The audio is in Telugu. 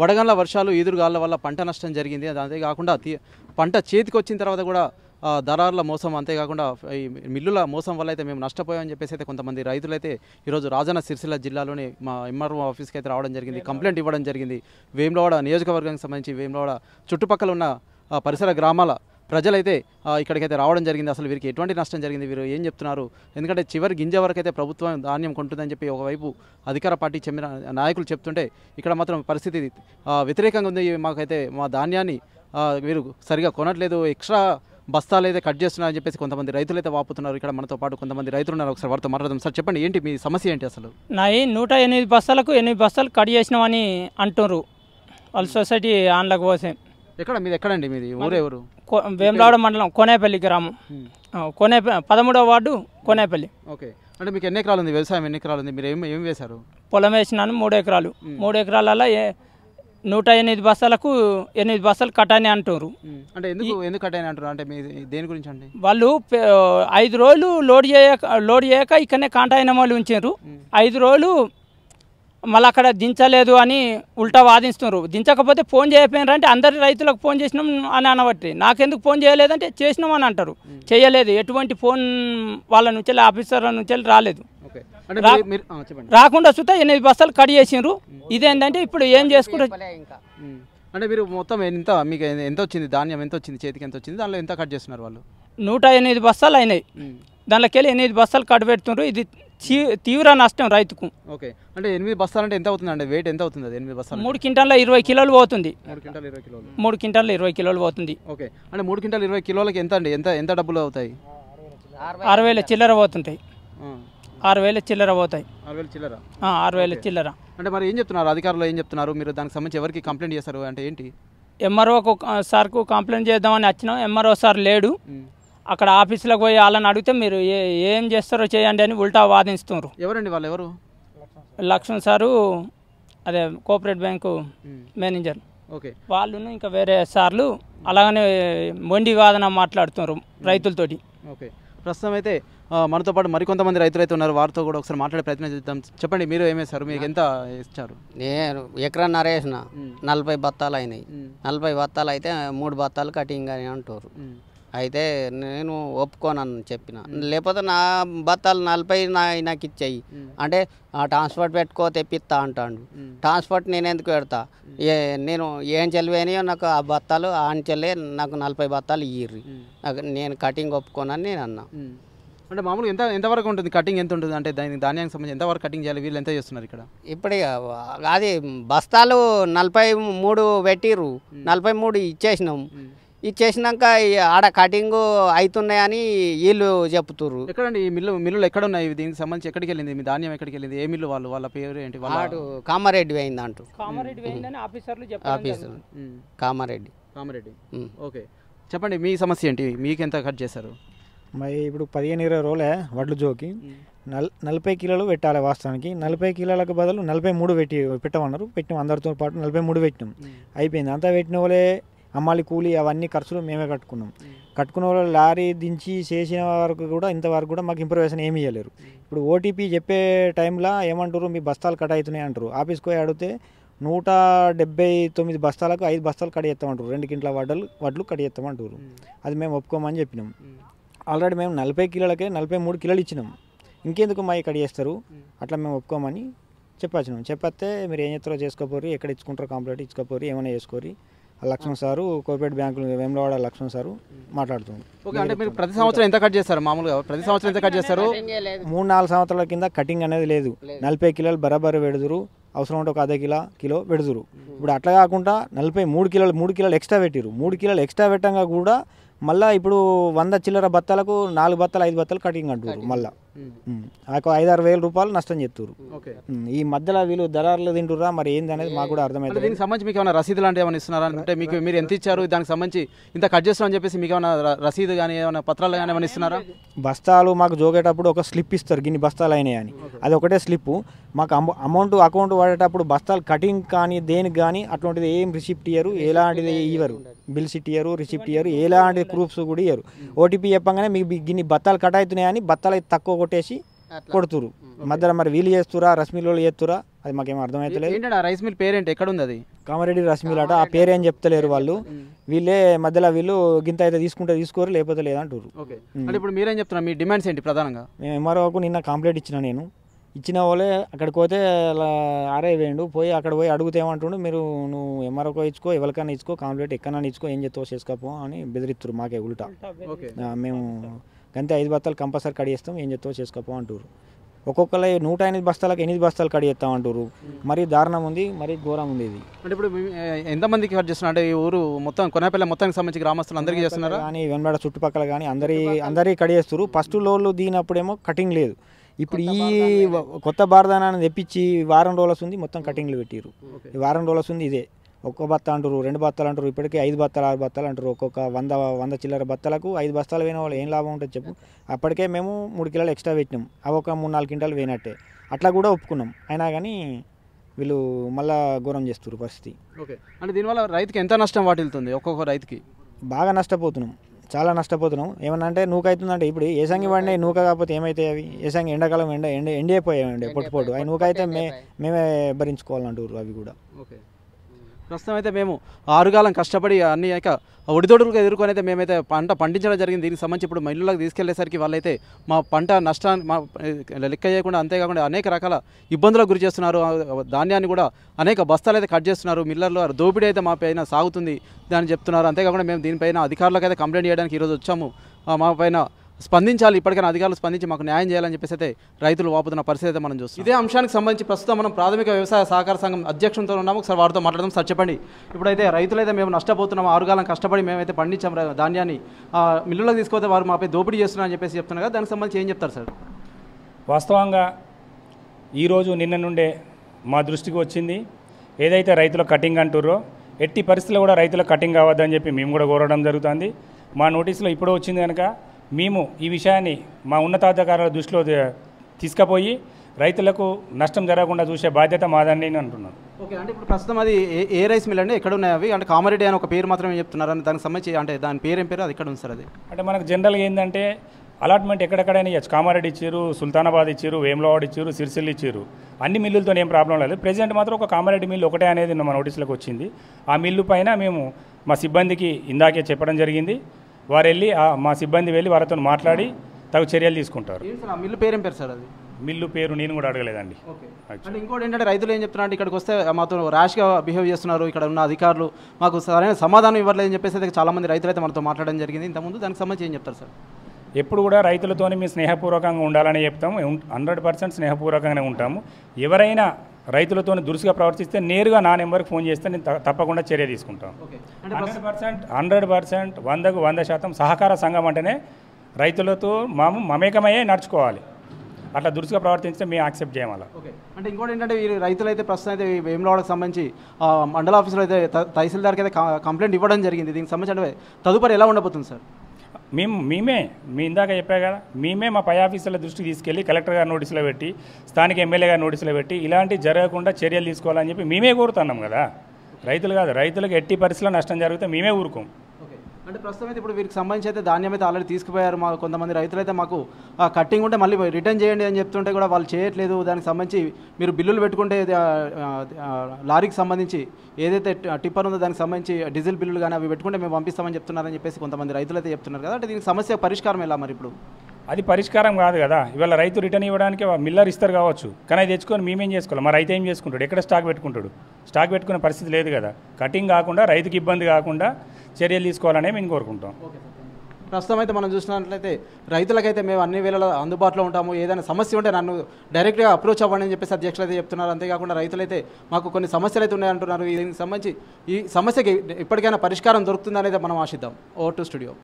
వడగండ్ల వర్షాలు ఈదురుగాళ్ళ వల్ల పంట నష్టం జరిగింది అది అంతేకాకుండా పంట చేతికి వచ్చిన తర్వాత కూడా దరారుల మోసం అంతేకాకుండా ఈ మిల్లుల మోసం వల్ల అయితే మేము నష్టపోయామని చెప్పేసి అయితే కొంతమంది రైతులైతే ఈరోజు రాజన్న సిరిసిల్ల జిల్లాలోని మా ఎంఆర్ఓ ఆఫీస్కి అయితే రావడం జరిగింది కంప్లైంట్ ఇవ్వడం జరిగింది వేములవాడ నియోజకవర్గానికి సంబంధించి వేములవాడ చుట్టుపక్కల ఉన్న పరిసర గ్రామాల ప్రజలైతే ఇక్కడికైతే రావడం జరిగింది అసలు వీరికి ఎటువంటి నష్టం జరిగింది వీరు ఏం చెప్తున్నారు ఎందుకంటే చివరి గింజ వరకు అయితే ప్రభుత్వం ధాన్యం కొంటుందని చెప్పి ఒకవైపు అధికార పార్టీ చెందిన నాయకులు చెప్తుంటే ఇక్కడ మాత్రం పరిస్థితి వ్యతిరేకంగా ఉంది మాకైతే మా ధాన్యాన్ని వీరు సరిగా కొనట్లేదు ఎక్స్ట్రా బస్తాలు అయితే కట్ చేస్తున్నారని చెప్పేసి కొంతమంది రైతులు అయితే వాపుతున్నారు ఇక్కడ మనతో పాటు కొంతమంది రైతులు ఉన్నారు ఒకసారి వారితో మాట్లాడదాం సార్ చెప్పండి ఏంటి మీ సమస్య ఏంటి అసలు నాయి నూట ఎనిమిది బస్తాలకు ఎనిమిది బస్తాలు కట్ చేసినామని అంటున్నారు వాళ్ళ సొసైటీ ఆన్లకు పోసే ఎక్కడ మీది ఎక్కడండి మీది ఊరెవరు వేమలాడ మండలం కోనేపల్లి గ్రామం కోనే పదమూడవ వార్డు కోనేపల్లి ఓకే అంటే మీకు ఎన్ని ఎకరాలు ఉంది వ్యవసాయం ఎన్ని ఎకరాలు ఉంది మీరు ఏం ఏం వేశారు పొలం వేసినాను మూడు ఎకరాలు మూడు ఎకరాల నూట ఎనిమిది బస్తాలకు ఎనిమిది బస్తాలు కట్టాని అంటారు అంటే ఎందుకు ఎందుకు కట్టాని అంటారు అంటే మీ దేని గురించి అండి వాళ్ళు ఐదు రోజులు లోడ్ చేయక లోడ్ చేయక ఇక్కడనే కాంటాయిన వాళ్ళు ఉంచారు ఐదు రోజులు మళ్ళీ అక్కడ దించలేదు అని ఉల్టా వాదిస్తున్నారు దించకపోతే ఫోన్ చేయకపోయినారంటే అందరి రైతులకు ఫోన్ చేసినాం అని అనబట్టి నాకెందుకు ఫోన్ చేయలేదంటే చేసినాం అని అంటారు చేయలేదు ఎటువంటి ఫోన్ వాళ్ళ నుంచి ఆఫీసర్ల నుంచి రాలేదు రాకుండా చూస్తే ఎనిమిది బస్సులు కట్ చేసిండ్రు ఇదేంటంటే ఇప్పుడు ఏం చేసుకుంటారు అంటే మీరు మొత్తం ఎంత మీకు ఎంత వచ్చింది ధాన్యం ఎంత వచ్చింది చేతికి ఎంత వచ్చింది దానిలో ఎంత కట్ చేస్తున్నారు వాళ్ళు నూట ఎనిమిది బస్తాలు అయినాయి దానిలోకి వెళ్ళి ఎనిమిది బస్తాలు కట్ పెడుతున్నారు ఇది తీవ్ర నష్టం రైతుకు ఓకే అంటే ఎనిమిది బస్తాలు అంటే ఎంత అవుతుంది అండి వెయిట్ ఎంత అవుతుంది ఎనిమిది బస్తాలు మూడు క్వింటాల ఇరవై కిలోలు పోతుంది మూడు క్వింటాల ఇరవై కిలోలు పోతుంది ఓకే అంటే మూడు క్వింటాల ఇరవై కిలోలకి ఎంత అండి ఎంత ఎంత డబ్బులు అవుతాయి ఆరు వేల చిల్లర పోతుంటాయి ఆరు వేల చిల్లర పోతాయి ఆరు వేల చిల్లర ఆరు వేల చిల్లర అంటే మరి ఏం చెప్తున్నారు అధికారులు ఏం చెప్తున్నారు మీరు దానికి సంబంధించి ఎవరికి కంప్లైంట్ చేస్తారు అంటే ఏంటి ఎంఆర్ఓకు సార్కు కంప్లైంట్ చేద్దామని వచ్చినాం ఎంఆర్ఓ సార్ లేడు అక్కడ ఆఫీసులకు పోయి వాళ్ళని అడిగితే మీరు ఏం చేస్తారో చేయండి అని ఉల్టా వాదిస్తున్నారు ఎవరండి వాళ్ళు ఎవరు లక్ష్మణ్ సారు అదే కోఆపరేట్ బ్యాంకు మేనేజర్ ఓకే వాళ్ళు ఇంకా వేరే సార్లు అలాగనే మొండి వాదన మాట్లాడుతున్నారు రైతులతోటి ఓకే ప్రస్తుతం అయితే మనతో పాటు మరికొంతమంది రైతులు అయితే ఉన్నారు వారితో కూడా ఒకసారి మాట్లాడే ప్రయత్నం చేద్దాం చెప్పండి మీరు సార్ మీకు ఎంత ఇచ్చారు నేను ఎకరా నరేసిన నలభై బత్తాలు అయినాయి నలభై బత్తాలు అయితే మూడు బత్తాలు కటింగ్ అని అంటారు అయితే నేను ఒప్పుకోనని చెప్పిన లేకపోతే నా బత్తాలు నలభై నాకు ఇచ్చాయి అంటే ట్రాన్స్పోర్ట్ పెట్టుకో తెప్పిస్తా అంటాడు ట్రాన్స్పోర్ట్ నేను ఎందుకు పెడతా ఏ నేను ఏం చెల్లిపోయినాయో నాకు ఆ బత్తాలు ఆంచెల్లే నాకు నలభై బత్తాలు ఇయ్యి నేను కటింగ్ ఒప్పుకోనని నేను అన్నా అంటే మామూలుగా ఎంత ఎంతవరకు ఉంటుంది కటింగ్ ఎంత ఉంటుంది అంటే దానికి ధాన్యానికి సంబంధించి ఎంతవరకు కటింగ్ చేయాలి వీళ్ళు ఎంత చేస్తున్నారు ఇక్కడ ఇప్పుడు అది బస్తాలు నలభై మూడు పెట్టిర్రు నలభై మూడు ఇచ్చేసినాం ఇది చేసినాక ఆడ కటింగ్ అవుతున్నాయని వీళ్ళు చెప్తుర్రు ఎక్కడండి ఈ మిల్లు మిల్లులు ఎక్కడ ఉన్నాయి దీనికి సంబంధించి ఎక్కడికి వెళ్ళింది మీ ధాన్యం ఎక్కడికి వెళ్ళింది ఏ మిల్లు వాళ్ళు వాళ్ళ పేరు ఏంటి వాళ్ళు కామారెడ్డి అయింది అంటూ కామారెడ్డి కామారెడ్డి కామారెడ్డి ఓకే చెప్పండి మీ సమస్య ఏంటి మీకు ఎంత కట్ చేశారు మరి ఇప్పుడు పదిహేను ఇరవై రోజులే వడ్లు జోకి నల్ నలభై కిలోలు పెట్టాలి వాస్తవానికి నలభై కిలోలకు బదులు నలభై మూడు పెట్టి పెట్టమన్నారు పెట్టినాం అందరితో పాటు నలభై మూడు పెట్టినాం అయిపోయింది అంతా పెట్టిన వాళ్ళే అమ్మాలి కూలీ అవన్నీ ఖర్చులు మేమే కట్టుకున్నాం కట్టుకున్న వాళ్ళు లారీ దించి చేసిన వరకు కూడా ఇంతవరకు కూడా మాకు ఇంప్రూవేషన్ ఏమీ ఇవ్వలేరు ఇప్పుడు ఓటీపీ చెప్పే టైంలో ఏమంటారు మీ బస్తాలు కట్ అవుతున్నాయి అంటారు ఆఫీస్కి పోయి అడిగితే నూట డెబ్బై తొమ్మిది బస్తాలకు ఐదు బస్తాలు కట్ చేస్తామంటారు రెండు కింట్ల వడ్డలు వడ్లు కట్ చేస్తామంటారు అది మేము ఒప్పుకోమని చెప్పినాం ఆల్రెడీ మేము నలభై కిలోలకే నలభై మూడు కిలోలు ఇచ్చినాం ఇంకెందుకు మా ఇక్కడ చేస్తారు అట్లా మేము ఒప్పుకోమని చెప్పచ్చు చెప్పేస్తే మీరు ఏం చేస్తారో చేసుకోపోరు ఎక్కడ ఇచ్చుకుంటారో కాంప్లెంట్ ఇచ్చుకోపోరు ఏమైనా చేసుకోరు లక్ష్మణ్ సారు కోపేట బ్యాంకు వేమలవాడ లక్ష్మణ్ సారు మాట్లాడుతున్నారు ప్రతి సంవత్సరం ఎంత కట్ చేస్తారు మామూలుగా ప్రతి సంవత్సరం ఎంత కట్ చేస్తారు మూడు నాలుగు సంవత్సరాల కింద కటింగ్ అనేది లేదు నలభై కిలోలు బరాబర్ పెడుదురు అవసరం ఉంటే ఒక అర్ధ కిలో కిలో పెడుదురు ఇప్పుడు అట్లా కాకుండా నలభై మూడు కిలోలు మూడు కిలోలు ఎక్స్ట్రా పెట్టిరు మూడు కిలోలు ఎక్స్ట్రా పెట్టంగా కూడా మళ్ళీ ఇప్పుడు వంద చిల్లర బత్తాలకు నాలుగు బత్తాలు ఐదు బత్తాలు కటింగ్ అంటారు మళ్ళీ నాకు ఆరు వేల రూపాయలు నష్టం చెప్తారు ఈ మధ్యలో వీళ్ళు దళారులు తింటురా మరి ఏంది అనేది మాకు కూడా అర్థమైంది దీనికి సంబంధించి మీకు ఏమైనా రసీదు లాంటి ఏమైనా ఇస్తున్నారా అంటే మీకు మీరు ఎంత ఇచ్చారు దానికి సంబంధించి ఇంత కట్ చేస్తున్నాం చెప్పేసి మీకు ఏమైనా రసీదు కానీ ఏమైనా పత్రాలు కానీ ఏమైనా ఇస్తున్నారా బస్తాలు మాకు జోగేటప్పుడు ఒక స్లిప్ ఇస్తారు గిన్ని బస్తాలు అయినాయి అని అది ఒకటే స్లిప్ మాకు అమౌంట్ అకౌంట్ వాడేటప్పుడు బస్తాలు కటింగ్ కానీ దేనికి కానీ అటువంటిది ఏం రిసిప్ట్ ఇయ్యరు ఎలాంటిది ఇవ్వరు బిల్స్ సిట్ రిసిప్ట్ ఇయ్యరు ఎలాంటి ప్రూఫ్స్ కూడా ఇయ్యరు ఓటీపీ చెప్పంగానే మీకు గిన్ని బత్తాలు కట్ అవుతున్నాయని బత్తాలు తక్కువ కొట్టేసి కొడుతురు మధ్యలో మరి వీలు చేస్తురా రశ్మిలు చేస్తురా అది మాకేం అర్థమవుతలేదు రైస్ మిల్ పేరేంటి ఎక్కడ ఉంది అది కామారెడ్డి రైస్ ఆట అట ఆ పేరేం చెప్తలేరు వాళ్ళు వీళ్ళే మధ్యలో వీళ్ళు గింత అయితే తీసుకుంటే తీసుకోరు లేకపోతే లేదంటారు అంటే ఇప్పుడు మీరేం చెప్తున్నారు మీ డిమాండ్స్ ఏంటి ప్రధానంగా మేము ఎంఆర్ఓకు నిన్న కంప్లైంట్ ఇచ్చిన నేను ఇచ్చిన వాళ్ళే అక్కడికి పోతే అలా ఆరే వేయండు పోయి అక్కడ పోయి అడుగుతే ఏమంటుండు మీరు నువ్వు ఎంఆర్ఓకో ఇచ్చుకో ఎవరికైనా ఇచ్చుకో కాంప్లీట్ ఎక్కడైనా ఇచ్చుకో ఏం చేస్తావు చేసుకోపో అని బెదిరిస్తారు మాకే ఉల్టా మేము గంతే ఐదు బస్తాలు కంపల్సరీ కడి చేస్తాం ఏం చేస్తావు చేసుకోపో అంటారు ఒక్కొక్కరు నూట ఎనిమిది బస్తాలకు ఎనిమిది బస్తాలు కడి చేస్తాం అంటారు మరి దారుణం ఉంది మరి ఘోరం ఉంది ఇది అంటే ఇప్పుడు ఎంతమందికి కట్ చేస్తున్నారు అంటే ఈ ఊరు మొత్తం కొనపల్లి మొత్తానికి సంబంధించి గ్రామస్తులు అందరికీ చేస్తున్నారు కానీ వెనబడ చుట్టుపక్కల కానీ అందరి అందరికీ కడి చేస్తారు ఫస్ట్ లోన్లు దీనప్పుడేమో కటింగ్ లేదు ఇప్పుడు ఈ కొత్త బారదానాన్ని తెప్పించి వారం రోజుల ఉంది మొత్తం కటింగ్లు పెట్టారు వారం రోజులు ఉంది ఇదే ఒక్క బత్త అంటారు రెండు బత్తాలు అంటారు ఇప్పటికే ఐదు బత్తాలు ఆరు బత్తాలు అంటారు ఒక్కొక్క వంద వంద చిల్లర బత్తాలకు ఐదు బస్తాలు వేయిన వాళ్ళు ఏం లాభం ఉంటుంది చెప్పు అప్పటికే మేము మూడు కిలోలు ఎక్స్ట్రా పెట్టినాం అవి ఒక మూడు నాలుగు క్వింటాలు వేయినట్టే అట్లా కూడా ఒప్పుకున్నాం అయినా కానీ వీళ్ళు మళ్ళా ఘోరం చేస్తున్నారు పరిస్థితి ఓకే అంటే దీనివల్ల రైతుకి ఎంత నష్టం వాటిల్తుంది ఒక్కొక్క రైతుకి బాగా నష్టపోతున్నాం చాలా నష్టపోతున్నాం ఏమన్నా అంటే నూక అవుతుందంటే ఇప్పుడు ఏసంగి పడిన నూక కాకపోతే ఏమైతే అవి ఏసంగి ఎండాకాలం ఎండ ఎండ ఎండిపోయాయండి పొట్టు పొట్టు అవి నూక అయితే మే మేమే భరించుకోవాలంటారు అవి కూడా ఓకే ప్రస్తుతం అయితే మేము ఆరుగాలం కష్టపడి అన్ని యొక్క ఎదుర్కొని అయితే మేమైతే పంట పండించడం జరిగింది దీనికి సంబంధించి ఇప్పుడు మహిళలకు తీసుకెళ్లేసరికి వాళ్ళైతే మా పంట నష్టాన్ని మా లెక్క చేయకుండా అంతేకాకుండా అనేక రకాల ఇబ్బందులకు గురి చేస్తున్నారు ధాన్యాన్ని కూడా అనేక బస్తాలు అయితే కట్ చేస్తున్నారు మిల్లర్లు దోపిడీ అయితే మా పైన సాగుతుంది దాన్ని చెప్తున్నారు అంతేకాకుండా మేము దీనిపైన అధికారులకు అయితే కంప్లైంట్ చేయడానికి ఈరోజు వచ్చాము మా పైన స్పందించాలి ఇప్పటికైనా అధికారులు స్పందించి మాకు న్యాయం చేయాలని చెప్పేసి అయితే రైతులు వాపుతున్న పరిస్థితి అయితే మనం చూస్తాం ఇదే అంశానికి సంబంధించి ప్రస్తుతం మనం ప్రాథమిక వ్యవసాయ సహకార సంఘం అధ్యక్షంతో ఉన్నాము ఒకసారి వారితో మాట్లాడదాం సార్ చెప్పండి ఇప్పుడైతే రైతులైతే మేము నష్టపోతున్నాం ఆరుగాలం కష్టపడి మేమైతే పండించాం ధాన్యాన్ని మిల్లులకు తీసుకుపోతే వారు మాపై దోపిడీ చేస్తున్నారని చెప్పేసి చెప్తున్నారు కదా దానికి సంబంధించి ఏం చెప్తారు సార్ వాస్తవంగా ఈరోజు నిన్న నుండే మా దృష్టికి వచ్చింది ఏదైతే రైతుల కటింగ్ అంటుర్రో ఎట్టి పరిస్థితుల్లో కూడా రైతుల కటింగ్ కావద్దని చెప్పి మేము కూడా కోరడం జరుగుతుంది మా నోటీసులో ఇప్పుడు వచ్చింది కనుక మేము ఈ విషయాన్ని మా ఉన్నతాధికారుల దృష్టిలో తీసుకుపోయి రైతులకు నష్టం జరగకుండా చూసే బాధ్యత మాదండి అని అంటున్నాను ఓకే అంటే ఇప్పుడు ప్రస్తుతం అది ఏ రైస్ మిల్ అండి ఎక్కడ ఉన్నాయి అవి అంటే కామారెడ్డి అని ఒక పేరు మాత్రమే చెప్తున్నారు అని దానికి సంబంధించి అంటే దాని పేరు ఏం పేరు అది ఎక్కడ ఉంది సార్ అది అంటే మనకు జనరల్గా ఏంటంటే అలాట్మెంట్ ఎక్కడెక్కడైనా ఇవ్వచ్చు కామారెడ్డి ఇచ్చారు సుల్తానాబాద్ ఇచ్చారు వేములవాడ ఇచ్చారు సిరిసిల్లి ఇచ్చారు అన్ని మిల్లులతో ఏం ప్రాబ్లం లేదు ప్రజెంట్ మాత్రం ఒక కామారెడ్డి మిల్లు ఒకటే అనేది మన నోటీసులకు వచ్చింది ఆ మిల్లు పైన మేము మా సిబ్బందికి ఇందాకే చెప్పడం జరిగింది వారు వెళ్ళి మా సిబ్బంది వెళ్ళి వారితో మాట్లాడి తగు చర్యలు తీసుకుంటారు మిల్లు పేరేం పేరు సార్ అది మిల్లు పేరు నేను కూడా అడగలేదండి అంటే ఇంకోటి ఏంటంటే రైతులు ఏం చెప్తున్నారు ఇక్కడికి వస్తే మాతో ర్యాష్గా బిహేవ్ చేస్తున్నారు ఇక్కడ ఉన్న అధికారులు మాకు సరైన సమాధానం ఇవ్వలేదని చెప్పేసి అయితే చాలామంది రైతులు అయితే మనతో మాట్లాడడం జరిగింది ఇంతకుముందు దానికి సంబంధించి ఏం చెప్తారు సార్ ఎప్పుడు కూడా రైతులతోనే మేము స్నేహపూర్వకంగా ఉండాలని చెప్తాము హండ్రెడ్ పర్సెంట్ స్నేహపూర్వకంగానే ఉంటాము ఎవరైనా రైతులతో దురుసుగా ప్రవర్తిస్తే నేరుగా నా నెంబర్కి ఫోన్ చేస్తే నేను తప్పకుండా చర్య తీసుకుంటాం హండ్రెడ్ పర్సెంట్ హండ్రెడ్ పర్సెంట్ వందకు వంద శాతం సహకార సంఘం అంటేనే రైతులతో మాము మమేకమయ్యే నడుచుకోవాలి అట్లా దురుసుగా ప్రవర్తించే మేము యాక్సెప్ట్ చేయాలి ఓకే అంటే ఇంకోటి ఏంటంటే వీరు రైతులు అయితే ప్రస్తుతం అయితే వేములవాడకు సంబంధించి మండల ఆఫీసులో అయితే తహసీల్దార్కి అయితే కంప్లైంట్ ఇవ్వడం జరిగింది దీనికి సంబంధించి అంటే తదుపరి ఎలా ఉండబోతుంది సార్ మేము మేమే మీ ఇందాక చెప్పా కదా మేమే మా పై ఆఫీసుల దృష్టికి తీసుకెళ్ళి కలెక్టర్ గారు నోటీసులో పెట్టి స్థానిక ఎమ్మెల్యే గారు నోటీసులో పెట్టి ఇలాంటి జరగకుండా చర్యలు తీసుకోవాలని చెప్పి మేమే కోరుతున్నాం కదా రైతులు కాదు రైతులకు ఎట్టి పరిస్థితుల్లో నష్టం జరిగితే మేమే ఊరుకోం అంటే ప్రస్తుతం అయితే ఇప్పుడు వీరికి సంబంధించి అయితే ధాన్యం అయితే ఆల్రెడీ తీసుకుపోయారు మా కొంతమంది రైతులు అయితే మాకు కట్టింగ్ ఉంటే మళ్ళీ రిటర్న్ చేయండి అని చెప్తుంటే కూడా వాళ్ళు చేయట్లేదు దానికి సంబంధించి మీరు బిల్లులు పెట్టుకుంటే లారీకి సంబంధించి ఏదైతే టిప్పర్ ఉందో దానికి సంబంధించి డీజిల్ బిల్లులు కానీ అవి పెట్టుకుంటే మేము పంపిస్తామని చెప్తున్నారని చెప్పేసి కొంతమంది రైతులు అయితే చెప్తున్నారు కదా అంటే దీనికి సమస్య పరిష్కారం ఎలా మరి ఇప్పుడు అది పరిష్కారం కాదు కదా ఇవాళ రైతు రిటర్న్ ఇవ్వడానికి మిల్లర్ ఇస్తారు కావచ్చు కానీ అది తెచ్చుకొని మేమేం చేసుకోవాలి మా రైతు ఏం చేసుకుంటాడు ఎక్కడ స్టాక్ పెట్టుకుంటాడు స్టాక్ పెట్టుకునే పరిస్థితి లేదు కదా కటింగ్ కాకుండా రైతుకి ఇబ్బంది కాకుండా చర్యలు తీసుకోవాలని మేము కోరుకుంటాం ప్రస్తుతం అయితే మనం చూసినట్లయితే రైతులకైతే మేము అన్ని వేళల అందుబాటులో ఉంటాము ఏదైనా సమస్య ఉంటే నన్ను డైరెక్ట్గా అప్రోచ్ అవ్వండి అని చెప్పేసి అధ్యక్షులు అయితే చెప్తున్నారు అంతేకాకుండా రైతులైతే మాకు కొన్ని సమస్యలు అయితే ఉన్నాయంటున్నారు దీనికి సంబంధించి ఈ సమస్యకి ఇప్పటికైనా పరిష్కారం దొరుకుతుందనేది మనం ఆశిద్దాం ఓ టు స్టూడియో